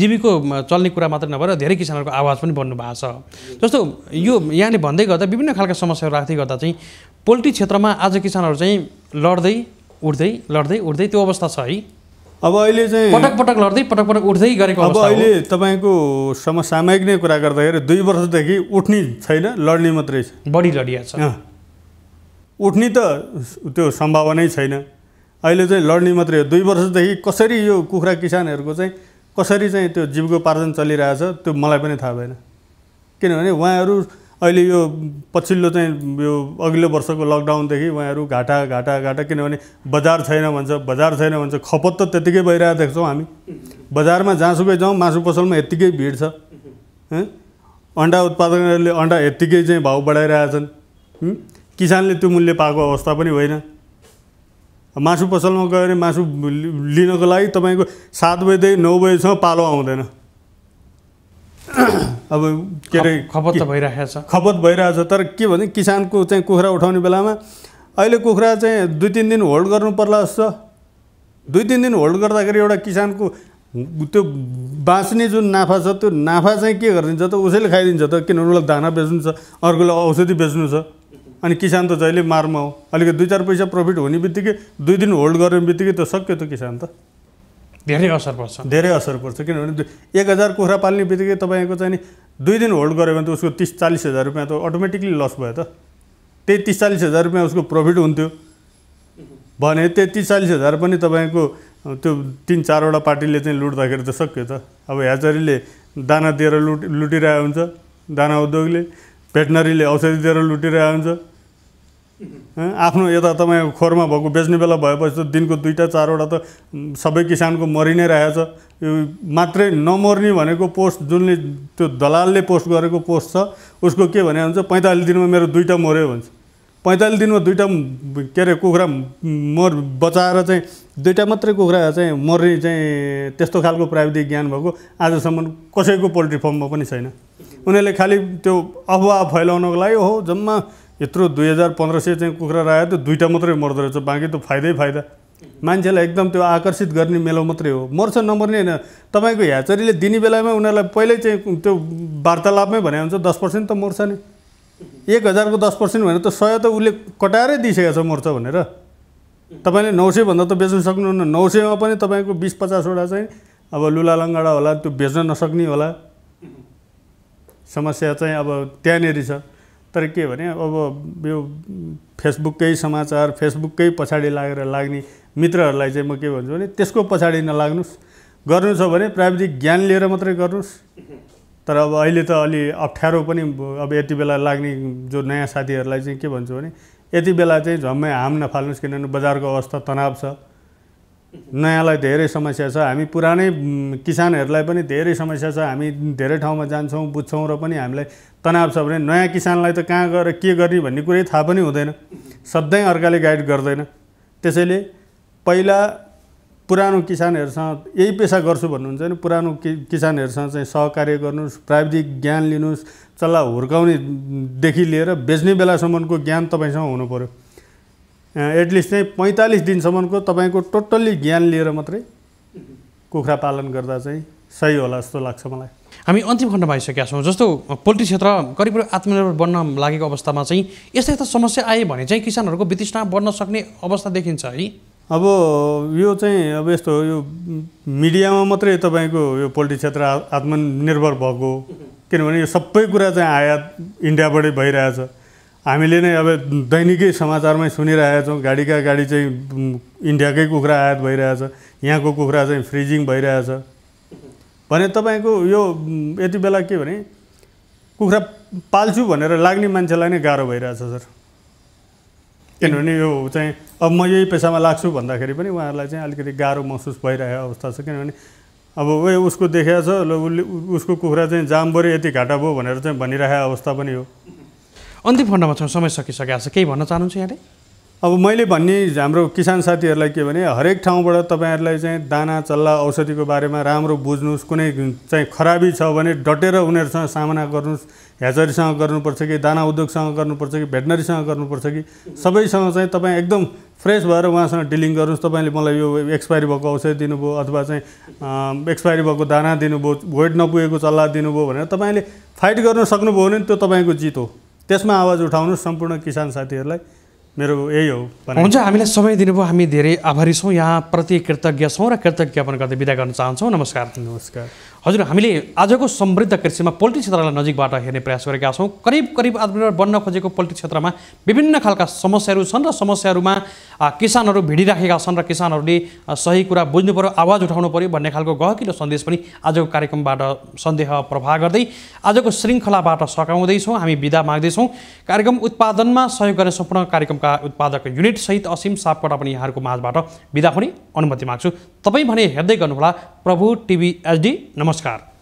जीविको चल्ने कुरा मात्र नभएर धेरै किसानहरूको आवाज पनि बन्नु भएको छ जस्तो यो यहाँले भन्दै गर्दा विभिन्न खालका समस्याहरू राख्दै गर्दा चाहिँ पोल्ट्री क्षेत्रमा आज किसानहरू चाहिँ लड्दै उठ्दै लड्दै उठ्दै त्यो अवस्था छ है अब अहिले चाहिँ पटक पटक लड्दै पटक पटक उठ्दै गरेको अब अहिले
तपाईँको समसामयिक नै कुरा गर्दाखेरि दुई वर्षदेखि उठ्ने छैन लड्ने मात्रै छ बढी लडिया छ उठ्ने त त्यो सम्भावनै छैन अहिले चाहिँ लड्ने मात्रै हो दुई वर्षदेखि कसरी यो कुखुरा किसानहरूको चाहिँ कसरी चाहिँ त्यो जीविकोपार्जन चलिरहेछ त्यो मलाई पनि थाहा भएन किनभने उहाँहरू अहिले यो पछिल्लो चाहिँ यो अघिल्लो वर्षको लकडाउनदेखि उहाँहरू घाटा घाटा घाटा किनभने बजार छैन भन्छ बजार छैन भन्छ खपत त त्यतिकै भइरहेको देख्छौँ हामी बजारमा जहाँसुकै जाउँ मासु पसलमा यत्तिकै भिड छ अन्डा उत्पादकहरूले अन्डा यत्तिकै चाहिँ भाउ बढाइरहेछन् किसानले त्यो मूल्य पाएको अवस्था पनि होइन मासु पसलमा गयो भने मासु लिनको लागि तपाईँको सात बजीदेखि नौ बजीसम्म पालो आउँदैन अब के अरे
खपत त भइरहेको छ
खपत छ तर के भने किसानको चाहिँ कुखुरा उठाउने बेलामा अहिले कुखुरा चाहिँ दुई तिन दिन होल्ड गर्नु पर्ला जस्तो दुई तिन दिन होल्ड गर्दाखेरि एउटा किसानको त्यो बाँच्ने जुन नाफा छ त्यो नाफा चाहिँ के गरिदिन्छ त उसैले खाइदिन्छ त किनभने उसलाई दाना बेच्नु छ अर्कोलाई औषधि बेच्नु छ अनि किसान त जहिले मारमा हो अलिकति दुई चार पैसा प्रफिट हुने बित्तिकै दुई दिन होल्ड गर्ने बित्तिकै त सक्यो त किसान त
धेरै असर पर्छ
धेरै असर पर्छ किनभने एक हजार कुखुरा पाल्ने बित्तिकै तपाईँको चाहिँ नि दुई दिन होल्ड गऱ्यो भने त उसको तिस चालिस हजार रुपियाँ त अटोमेटिकली लस भयो त त्यही तिस चालिस हजार रुपियाँ उसको प्रफिट हुन्थ्यो भने त्यो तिस चालिस हजार पनि तपाईँको त्यो तिन चारवटा पार्टीले चाहिँ लुट्दाखेरि त सक्यो त अब ह्याचरीले दाना दिएर लुट लुटिरहेको हुन्छ दाना उद्योगले भेटनरीले औषधि दिएर लुटिरहेको हुन्छ आफ्नो यता तपाईँ खोरमा भएको बेच्ने बेला भएपछि त दिनको दुईवटा चारवटा त सबै किसानको मरि नै रहेछ यो मात्रै नमर्ने भनेको पोस्ट जुनले त्यो दलालले पोस्ट गरेको पोस्ट छ उसको के भने हुन्छ पैँतालिस दिनमा मेरो दुईवटा मऱ्यो भन्छ पैँतालिस दिनमा दुईवटा के अरे कुखुरा मर बचाएर चाहिँ दुईवटा मात्रै कुखुरा चाहिँ मर्ने चाहिँ त्यस्तो खालको प्राविधिक ज्ञान भएको आजसम्म कसैको पोल्ट्री फर्ममा पनि छैन उनीहरूले खालि त्यो अफवाह फैलाउनको लागि हो जम्मा यत्रो दुई हजार पन्ध्र सय चाहिँ कुखुरा रायो त दुईवटा मात्रै मर्दो रहेछ बाँकी त फाइदै फाइदा मान्छेलाई एकदम त्यो आकर्षित गर्ने मेलो मात्रै हो मर्छ नमर्ने होइन तपाईँको ह्याचरीले दिने बेलामा उनीहरूलाई पहिल्यै चाहिँ त्यो वार्तालापमै भने हुन्छ दस पर्सेन्ट त मर्छ नि एक हजारको दस पर्सेन्ट भने त सय त उसले कटाएरै दिइसकेको छ मर्छ भनेर तपाईँले नौ सयभन्दा त बेच्न सक्नुहुन्न नौ सयमा पनि तपाईँको बिस पचासवटा चाहिँ अब लुला लङ्गाडा होला त्यो बेच्न नसक्ने होला समस्या चाहिँ अब त्यहाँनिर छ तर के भने अब यो फेसबुककै समाचार फेसबुककै पछाडि लागेर लाग्ने मित्रहरूलाई चाहिँ म के भन्छु भने त्यसको पछाडि नलाग्नुहोस् गर्नु छ भने प्राविधिक ज्ञान लिएर मात्रै गर्नुहोस् तर अब अहिले त अलि अप्ठ्यारो पनि अब यति बेला लाग्ने जो नयाँ साथीहरूलाई चाहिँ के भन्छु भने यति बेला चाहिँ झम्मै हाम नफाल्नुहोस् किनभने बजारको अवस्था तनाव छ नयाँलाई धेरै समस्या छ हामी पुरानै किसानहरूलाई पनि धेरै समस्या छ हामी धेरै ठाउँमा जान्छौँ बुझ्छौँ र पनि हामीलाई तनाव छ भने नयाँ किसानलाई त कहाँ गएर के गर्ने भन्ने कुरै थाहा पनि हुँदैन सधैँ अर्काले गाइड गर्दैन त्यसैले पहिला पुरानो किसानहरूसँग यही पेसा गर्छु भन्नुहुन्छ भने पुरानो कि किसानहरूसँग चाहिँ सहकार्य गर्नुहोस् प्राविधिक ज्ञान लिनुहोस् चल्ला हुर्काउनेदेखि लिएर बेच्ने बेलासम्मको ज्ञान तपाईँसँग हुनु पऱ्यो एटलिस्ट चाहिँ पैँतालिस दिनसम्मको तपाईँको टोटल्ली ज्ञान लिएर मात्रै
कुखुरा पालन गर्दा चाहिँ सही होला जस्तो लाग्छ मलाई हामी अन्तिम खण्डमा आइसकेका छौँ जस्तो पोल्ट्री क्षेत्र करिब आत्मनिर्भर बन्न लागेको अवस्थामा चाहिँ यस्तो यस्तो समस्या आयो भने चाहिँ किसानहरूको वितृष्णा बढ्न सक्ने अवस्था देखिन्छ है अब यो चाहिँ अब यस्तो यो
मिडियामा मात्रै तपाईँको यो पोल्ट्री क्षेत्र आत्मनिर्भर भएको किनभने यो सबै कुरा चाहिँ आयात इन्डियाबाटै भइरहेछ हामीले नै अब दैनिकै समाचारमै सुनिरहेका छौँ गाडीका गाडी चाहिँ इन्डियाकै कुखुरा आयात भइरहेछ यहाँको कुखुरा चाहिँ फ्रिजिङ भइरहेछ भने तपाईँको यो यति बेला के भने कुखुरा पाल्छु भनेर लाग्ने मान्छेलाई नै गाह्रो भइरहेछ सर किनभने यो चाहिँ अब म यही पेसामा लाग्छु भन्दाखेरि पनि उहाँहरूलाई चाहिँ अलिकति गाह्रो महसुस भइरहेको अवस्था छ किनभने अब ऊ उसको देखाएको छ उसले उसको कुखुरा चाहिँ जामबोरी यति घाटा भयो
भनेर चाहिँ भनिरहेको अवस्था पनि हो अन्तिम खण्डमा छौँ समय सकिसकेको छ केही भन्न चाहनुहुन्छ यहाँले
अब मैले भन्ने हाम्रो किसान साथीहरूलाई के भने हरेक ठाउँबाट तपाईँहरूलाई चाहिँ दाना चल्ला औषधिको बारेमा राम्रो बुझ्नुहोस् कुनै चाहिँ खराबी छ भने डटेर उनीहरूसँग सामना गर्नुहोस् ह्याचरीसँग गर्नुपर्छ कि दाना उद्योगसँग गर्नुपर्छ कि भेटनरीसँग गर्नुपर्छ कि सबैसँग चाहिँ तपाईँ एकदम फ्रेस भएर उहाँसँग डिलिङ गर्नुहोस् तपाईँले मलाई यो एक्सपायरी भएको औषध दिनुभयो अथवा चाहिँ एक्सपायरी भएको दाना दिनुभयो वेट नपुगेको चल्ला दिनुभयो भनेर तपाईँले फाइट गर्न सक्नुभयो भने त्यो तपाईँको जित हो त्यसमा आवाज उठाउनु सम्पूर्ण किसान साथीहरूलाई मेरो
यही हो हुन्छ हामीलाई समय दिनुभयो हामी धेरै आभारी छौँ यहाँ प्रति कृतज्ञ छौँ र कृतज्ञापन गर्दै विदा गर्न चाहन्छौँ नमस्कार नमस्कार हजुर हामीले आजको समृद्ध कृषिमा पोल्ट्री क्षेत्रलाई नजिकबाट हेर्ने प्रयास गरेका छौँ करिब करिब आत्मनिर्भर बन्न खोजेको पोल्ट्री क्षेत्रमा विभिन्न खालका समस्याहरू छन् र समस्याहरूमा किसानहरू भिडिराखेका छन् र किसानहरूले सही कुरा बुझ्नु पऱ्यो आवाज उठाउनु पऱ्यो भन्ने खालको गहकिलो सन्देश पनि आजको कार्यक्रमबाट सन्देह प्रभाव गर्दै आजको श्रृङ्खलाबाट सघाउँदैछौँ हामी विदा माग्दैछौँ कार्यक्रम उत्पादनमा सहयोग गर्ने सम्पूर्ण कार्यक्रमका उत्पादक युनिटसहित असीम सापकोटा पनि यहाँहरूको माझबाट विदा पनि अनुमति माग्छु तपाईँ भने हेर्दै गर्नुहोला प्रभु टिभी एचडी नमस्कार